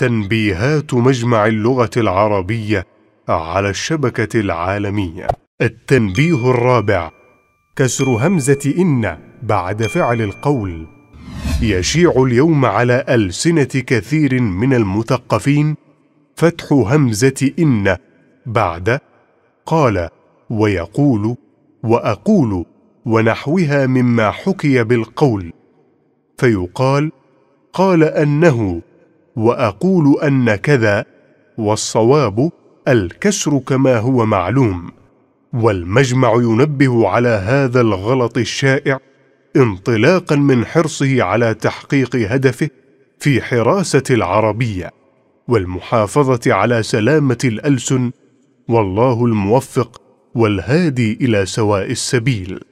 تنبيهات مجمع اللغة العربية على الشبكة العالمية. التنبيه الرابع: كسر همزة إن بعد فعل القول. يشيع اليوم على ألسنة كثير من المثقفين فتح همزة إن بعد قال ويقول وأقول ونحوها مما حكي بالقول، فيقال: قال أنه واقول ان كذا والصواب الكسر كما هو معلوم والمجمع ينبه على هذا الغلط الشائع انطلاقا من حرصه على تحقيق هدفه في حراسه العربيه والمحافظه على سلامه الالسن والله الموفق والهادي الى سواء السبيل